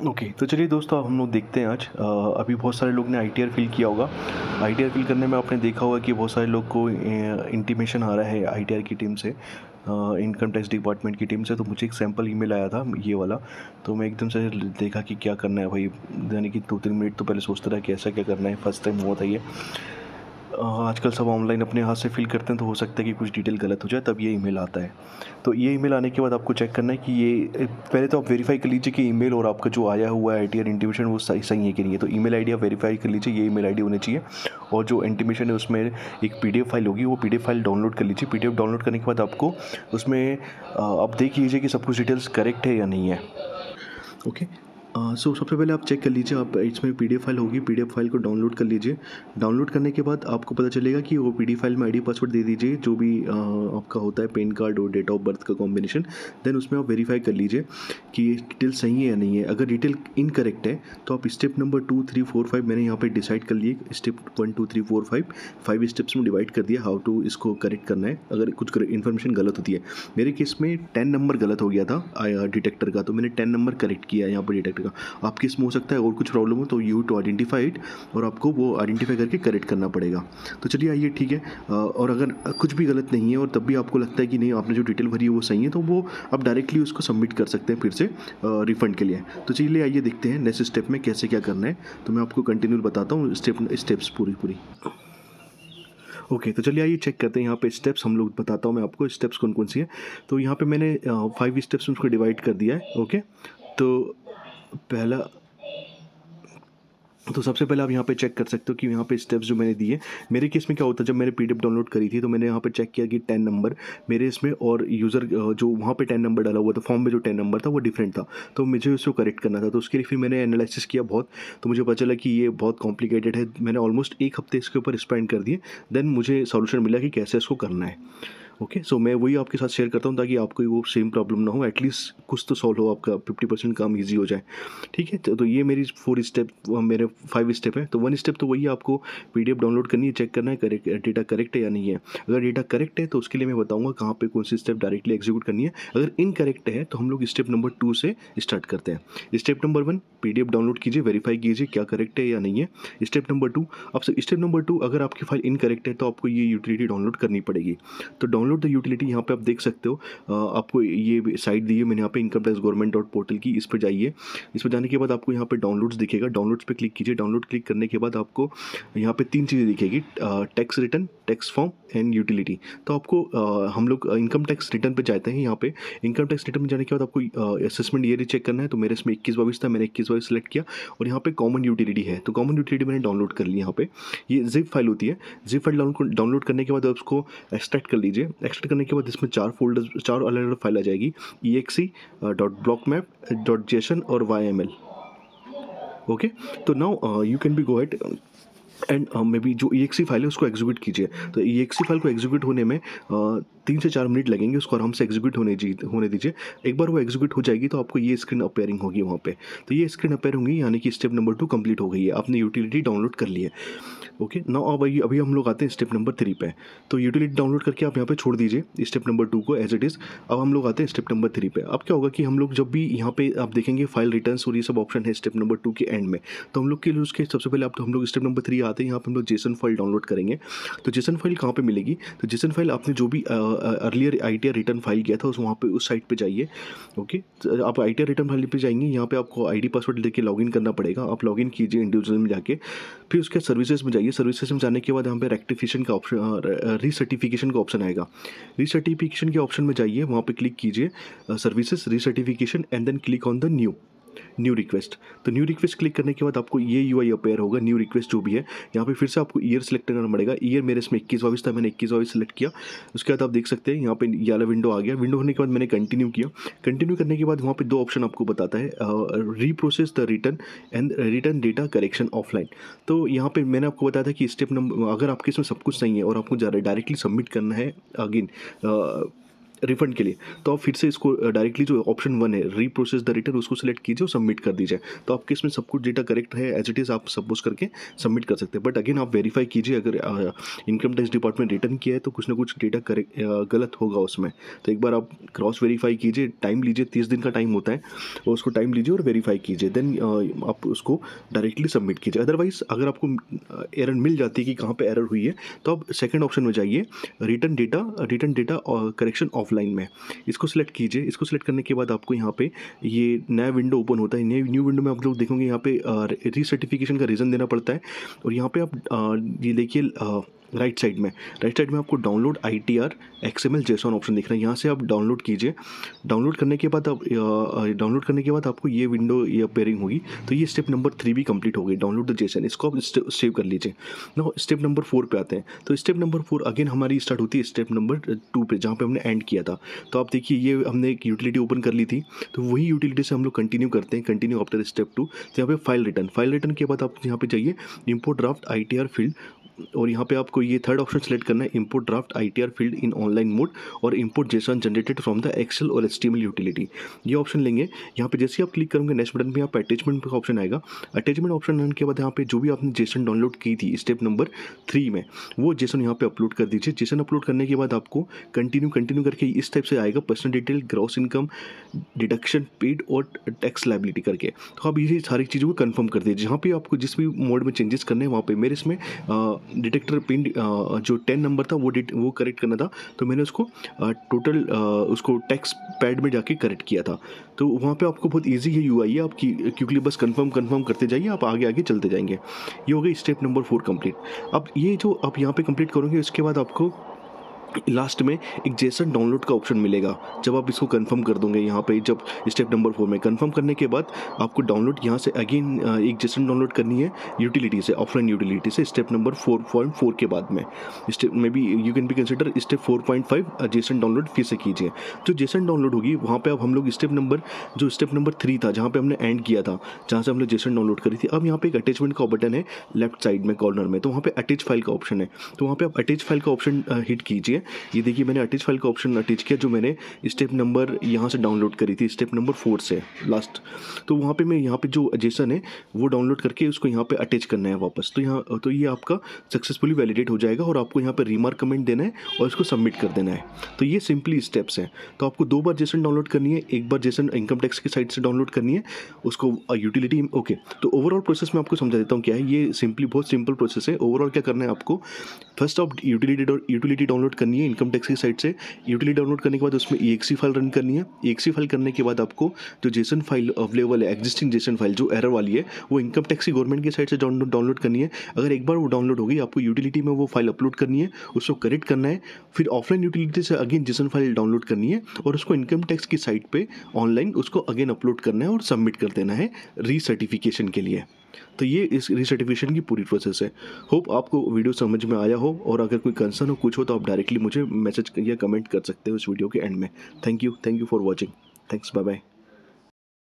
Okay okay, तो चलिए दोस्तों हम लोग देखते हैं आज आ, अभी बहुत सारे लोग ने आई टी आर फिल किया होगा आई टी आर फिल करने में आपने देखा होगा कि बहुत सारे लोग को इंटीमेशन आ रहा है आई टी आर की टीम से इनकम टैक्स डिपार्टमेंट की टीम से तो मुझे एक सैम्पल ईमेल आया था ये वाला तो मैं एकदम से देखा कि क्या करना है भाई यानी कि दो तीन मिनट तो पहले सोचता रहा कि ऐसा क्या करना है फर्स्ट टाइम हुआ था ये आजकल सब ऑनलाइन अपने हाथ से फिल करते हैं तो हो सकता है कि कुछ डिटेल गलत हो जाए तब ये ईमेल आता है तो ये ईमेल आने के बाद आपको चेक करना है कि ये पहले तो आप वेरीफाई कर लीजिए कि ईमेल और आपका जो आया हुआ है आई टी इंटीमेशन वो सही सही है कि नहीं है तो ईमेल आईडी आप वेरीफाई कर लीजिए ये ईमेल आईडी होनी चाहिए और जो इंटीमेशन है उसमें एक पी फाइल होगी वो पी फाइल डाउनलोड कर लीजिए पी डाउनलोड करने के बाद आपको उसमें आप देख लीजिए कि सब कुछ डिटेल्स करेक्ट है या नहीं है ओके okay? सो so, सबसे पहले आप चेक कर लीजिए आप इसमें पी डी फाइल होगी पी डी फाइल को डाउनलोड कर लीजिए डाउनलोड करने के बाद आपको पता चलेगा कि वो पी डी फाइल में आई डी पासवर्ड दे दीजिए जो भी uh, आपका होता है पेन कार्ड और डेट ऑफ बर्थ का कॉम्बिनेशन देन उसमें आप वेरीफाई कर लीजिए कि ये डिटेल सही है या नहीं है अगर डिटेल इनकरेक्ट है तो आप step number two three four five मैंने यहाँ पर डिसाइड कर लिए step one two three four five five steps में डिवाइड कर दिया हाउ टू इसको करेक्ट करना है अगर कुछ इन्फॉर्मेशन गलत होती है मेरे केस में टेन नंबर गलत हो गया था डिटेक्टर का तो मैंने टेन नंबर करेक्ट किया यहाँ पर डिटेक्टर जाएगा आप किस में हो सकता है और कुछ प्रॉब्लम हो तो यू टू आइडेंटिफाई इट और आपको वो आइडेंटिफाई करके करेक्ट करना पड़ेगा तो चलिए आइए ठीक है और अगर कुछ भी गलत नहीं है और तब भी आपको लगता है कि नहीं आपने जो डिटेल भरी है वो सही है तो वो आप डायरेक्टली उसको सबमिट कर सकते हैं फिर से रिफंड के लिए तो चलिए आइए देखते हैं नेक्स्ट स्टेप में कैसे क्या करना है तो मैं आपको कंटिन्यू बताता हूँ स्टेप स्टेप्स पूरी पूरी ओके okay, तो चलिए आइए चेक करते हैं यहाँ पे स्टेप्स हम लोग बताता हूँ मैं आपको स्टेप्स कौन कौन सी हैं तो यहाँ पे मैंने फाइव स्टेप्स उसको डिवाइड कर दिया है ओके okay? तो पहला तो सबसे पहले आप यहाँ पे चेक कर सकते हो कि यहाँ पे स्टेप्स जो मैंने दिए मेरे केस में क्या होता है जब मैंने पी डाउनलोड करी थी तो मैंने यहाँ पे चेक किया कि टेन नंबर मेरे इसमें और यूज़र जो वहाँ पे टेन नंबर डाला हुआ था फॉर्म में जो टेन नंबर था वो डिफरेंट था तो मुझे उसको करेक्ट करना था तो उसके लिए फिर मैंने एनालिसिस किया बहुत तो मुझे पता चला कि ये बहुत कॉम्प्लिकेटेड है मैंने ऑलमोस्ट एक हफ्ते इसके ऊपर स्पेंड कर दिए देन मुझे सोल्यूशन मिला कि कैसे इसको करना है ओके सो मैं वही आपके साथ शेयर करता हूँ ताकि आपको वो सेम प्रॉब्लम ना हो एटलीस्ट कुछ तो सॉल्व हो आपका फिफ्टी परसेंट काम ईजी हो जाए ठीक है तो ये मेरी फोर स्टेप मेरे फाइव स्टेप है तो वन स्टेप तो वही आपको पी डी डाउनलोड करनी है चेक करना है करेक्ट डेटा करेक्ट है या नहीं है अगर डेटा करेक्ट है तो उसके लिए मैं बताऊँगा कहाँ पर कौन सी स्टेप डायरेक्टली एग्जीक्यूट करनी है अगर इनकरेक्ट है तो हम लोग स्टेप नंबर टू से स्टार्ट करते हैं स्टेप नंबर वन पी डाउनलोड कीजिए वेरीफाई कीजिए क्या करेक्ट है या नहीं है स्टेप नंबर टू अब स्टेप नंबर टू अगर आपकी फाइल इनकरेक्ट है तो आपको ये यूटिलिटी डाउनलोड करनी पड़ेगी तो डाउनलोड डाउनलोड द यूटिलिटी यहाँ पे आप देख सकते हो आपको ये साइट दी है मैंने यहाँ पे income tax government dot portal की इस पर जाइए इस पर जाने के बाद आपको यहाँ पे डाउनलोड्स दिखेगा डाउनलोड्स पे क्लिक कीजिए डाउनलोड क्लिक करने के बाद आपको यहाँ पे तीन चीज़ें दिखेगी tax return tax form and utility तो आपको हम लोग इनकम टैक्स रिटर्न पर जाते हैं यहाँ पे इनकम टैक्स रिटर्न पर जाने के बाद आपको असेसमेंट ईयर चेक करना है तो मेरे इसमें इक्कीस बाईस था मैंने इक्कीस बाईस सेलेक्ट किया और यहाँ पे कॉमन यूटिलिटी है तो कॉमन यूटिलिटी मैंने डाउनलोड कर ली यहाँ पे ये जिप फाइल होती है जिप फाइल डाउनलोड करने के बाद उसको एक्सट्रैक्ट कर लीजिए एक्सट्रैक्ट करने के बाद इसमें चार फोल्डर चार अलग अलग फाइल आ जाएगी E X C dot block map dot JSON और वाई एम एल ओके तो now you can be go at and may be जो ई e फाइल e है उसको एग्जीक्यूट कीजिए तो ई e फाइल को एग्जीक्यूट होने में uh, तीन से चार मिनट लगेंगे उसको आराम से एग्जीक्यूट होने जी होने दीजिए एक बार वो एग्जीक्यूट हो जाएगी तो आपको ये स्क्रीन अपेयरिंग होगी वहाँ पे तो ये स्क्रीन अपेयर होंगी यानी कि स्टेप नंबर टू कंप्लीट हो गई है आपने यूटिलिटी डाउनलोड कर ली है ओके ना अब अभी हम लोग आते हैं स्टेप नंबर थ्री पे तो यूटिलिटी डाउनलोड करके आप यहाँ पे छोड़ दीजिए स्टेप नंबर टू को एज इट इज़ अब हम लोग आते हैं स्टेप नंबर थ्री पे अब क्या होगा कि हम लोग जब भी यहाँ पे आप देखेंगे फाइल रिटर्न और ये सब ऑप्शन है स्टेप नंबर टू के एंड में तो हम लोग के लिए उसके सबसे पहले आप तो हम लोग स्टेप नंबर थ्री आते हैं यहाँ पर हम लोग जेसन फाइल डाउनलोड करेंगे तो जेसन फाइल कहाँ पर मिलेगी तो जेसन फाइल आपने जो भी earlier I T return file किया था उस वहाँ पर उस साइट पर जाइए ओके तो आप आई टी रिटर्न फाइल पर जाएंगे यहाँ पर आपको आई डी पासवर्ड लेके लॉगिन करना पड़ेगा आप लॉगिन कीजिए इंडिविजुअल में जाके फिर उसके सर्विसेज में जाइए सर्विसेज में जाने के बाद यहाँ पर रेक्टिफिकेशन का ऑप्शन रीसर्टिफिकेशन का ऑप्शन आएगा रीसर्टिफिकेशन के ऑप्शन में जाइए वहाँ पर क्लिक कीजिए services recertification and then click on the new new request तो न्यू रिक्वेस्ट क्लिक करने के बाद आपको ये यू आई अपेयर होगा न्यू रिक्वेस्ट जो भी है यहाँ पे फिर से आपको ईयर सेलेक्ट करना पड़ेगा ईयर मेरे इसमें इक्कीस बाईस था मैंने इक्कीस बाईस सेलेक्ट किया उसके बाद आप देख सकते हैं यहाँ पे यहाँ विंडो आ गया विंडो होने के बाद मैंने कंटिन्यू किया कंटिन्यू करने के बाद वहाँ पर दो ऑप्शन आपको बताता है reprocess the return and return data correction offline तो यहाँ पर मैंने आपको बताया था कि स्टेप नंबर अगर आपके इसमें सब कुछ सही है और आपको डायरेक्टली सबमिट करना है अगेन रिफंड के लिए तो आप फिर से इसको डायरेक्टली जो ऑप्शन वन है रीप्रोसेस द रिटर्न उसको सेलेक्ट कीजिए और सबमिट कर दीजिए तो आपके इसमें सब कुछ डेटा करेक्ट है एज इट इज़ आप सपोज करके सबमिट कर सकते हैं बट अगेन आप वेरीफाई कीजिए अगर इनकम टैक्स डिपार्टमेंट रिटर्न किया है तो कुछ ना कुछ डेटा करेक्ट गलत होगा उसमें तो एक बार आप क्रॉस वेरीफाई कीजिए टाइम लीजिए तीस दिन का टाइम होता है और उसको टाइम लीजिए और वेरीफाई कीजिए देन आप उसको डायरेक्टली सबमिट कीजिए अदरवाइज अगर आपको एरर मिल जाती है कि कहाँ पर एरर हुई है तो आप सेकेंड ऑप्शन में जाइए रिटर्न डेटा रिटर्न डेटा और करेक्शन ऑफलाइन लाइन में इसको सिलेक्ट कीजिए इसको सिलेक्ट करने के बाद आपको यहाँ पे ये नया विंडो ओपन होता है नई न्यू विंडो में आप लोग देखोगे यहाँ पे रीसर्टिफिकेशन का रीज़न देना पड़ता है और यहाँ पे आप ये देखिए राइट साइड में राइट साइड में आपको download I T R X M L JSON option दिख रहा है यहाँ से आप डाउनलोड कीजिए डाउनलोड करने के बाद आप डाउनलोड करने के बाद आपको ये विंडो ये अपेयरिंग होगी तो ये स्टेप नंबर थ्री भी कंप्लीट हो गई डाउनलोड द जेसन इसको आप सेव कर लीजिए ना स्टेप नंबर फोर पे आते हैं तो स्टेप नंबर फोर अगेन हमारी स्टार्ट होती है स्टेप नंबर टू पे जहाँ पे हमने एंड किया था तो आप देखिए ये हमने एक यूटिलिटी ओपन कर ली थी तो वही यूटिलिटी से हम लोग कंटिन्यू करते हैं कंटिन्यू आफ्टर स्टेप टू तो यहाँ पे फाइल रिटर्न फाइल रिटर्न के बाद आप यहाँ पे जाइए import draft I T R field और यहाँ पे आपको ये थर्ड ऑप्शन सेलेक्ट करना है import draft ITR field in online mode और import JSON generated from the excel और एचटीएमएल यूटिलिटी ये ऑप्शन लेंगे यहाँ पे जैसे आप क्लिक करोगे नेक्स्ट बटन पे यहाँ अटैचमेंट का ऑप्शन आएगा अटैचमेंट ऑप्शन आने के बाद यहाँ पे जो भी आपने जेसन डाउनलोड की थी स्टेप नंबर थ्री में वो जेसन यहाँ पे अपलोड कर दीजिए जेसन अपलोड करने के बाद आपको कंटिन्यू कंटिन्यू करके इस टाइप से आएगा personal detail gross income deduction paid और टैक्स लाइबिलिटी करके तो आप ये सारी चीज़ों को कन्फर्म कर दीजिए जहाँ पे आपको जिस भी मोड में चेंजेस करने हैं वहाँ पे मेरे इसमें डिटेक्टर पिन uh, जो टेन नंबर था वो डिट वो करेक्ट करना था तो मैंने उसको टोटल uh, uh, उसको टैक्स पैड में जाके करेक्ट किया था तो वहाँ पे आपको बहुत इजी है यू आई है आपकी क्योंकि बस कंफर्म कंफर्म करते जाइए आप आगे आगे चलते जाएंगे ये हो गई स्टेप नंबर फोर कंप्लीट अब ये जो आप यहाँ पे कंप्लीट करोगे उसके बाद आपको लास्ट में एक जेसन डाउनलोड का ऑप्शन मिलेगा जब आप इसको कंफर्म कर दोगे यहाँ पे जब स्टेप नंबर फोर में कंफर्म करने के बाद आपको डाउनलोड यहाँ से अगेन एक जेसन डाउनलोड करनी है यूटिलिटी से ऑफलाइन यूटिलिटी से step number four point four के बाद में step may be you can be consider step four point five JSON download फिर से कीजिए जो जेसन डाउनलोड होगी वहाँ पर अब हम लोग स्टेप नंबर जो स्टेप नंबर थ्री था जहाँ पर हमने एंड किया था जहाँ से हम लोग जेसन डाउनलोड करी थी अब यहाँ पर एक अटैचमेंट का बटन है लेफ्ट साइड में कॉर्नर में तो वहाँ पर अटैच फाइल का ऑप्शन है तो वहाँ पर आप अटैच फाइल का ऑप्शन हिट कीजिए है ये देखिए मैंने अटैच फाइल का ऑप्शन अटैच किया जो मैंने स्टेप नंबर यहाँ से डाउनलोड करी थी स्टेप नंबर फोर से लास्ट तो वहाँ पे मैं यहाँ पे जो जेसन है वो डाउनलोड करके उसको यहाँ पे अटैच करना है वापस तो यहाँ तो ये आपका सक्सेसफुली वैलिडेट हो जाएगा और आपको यहाँ पर रिमार्क कमेंट देना है और इसको सबमिट कर देना है तो ये सिंपली स्टेप्स हैं तो आपको दो बार जेसन डाउनलोड करनी है एक बार जेसन इनकम टैक्स की साइट से डाउनलोड करनी है उसको यूटिलिटी ओके तो ओवरऑल प्रोसेस मैं आपको समझा देता हूँ क्या है ये सिंपली बहुत सिंपल प्रोसेस है ओवरऑल क्या करना है आपको first of utility utility download करनी है इनकम टैक्स की साइट से यूटिली डाउनलोड करने के बाद उसमें ई फाइल रन करनी है ई फाइल करने के बाद आपको जो जेसन फाइल अवेलेबल है एग्जिस्टिंग जेसन फाइल जो एरर वाली है वो इनकम टैक्स की गवर्नमेंट की साइट से डाउनलोड करनी है अगर एक बार वो डाउनलोड होगी आपको यूटिलिटी में वो फाइल अपलोड करनी है उसको करेक्ट करना है फिर ऑफलाइन यूटिलिटी से अगेन जेसन फाइल डाउनलोड करनी है और उसको इनकम टैक्स की साइट पर ऑनलाइन उसको अगेन अपलोड करना है और सबमिट कर देना है रीसर्टिफिकेशन के लिए तो ये इस रिसर्टिफिकेशन की पूरी प्रोसेस है होप आपको वीडियो समझ में आया हो और अगर कोई कंसर्न हो कुछ हो तो आप डायरेक्टली मुझे मैसेज या कमेंट कर सकते हो इस वीडियो के एंड में thank you thank you for watching thanks bye bye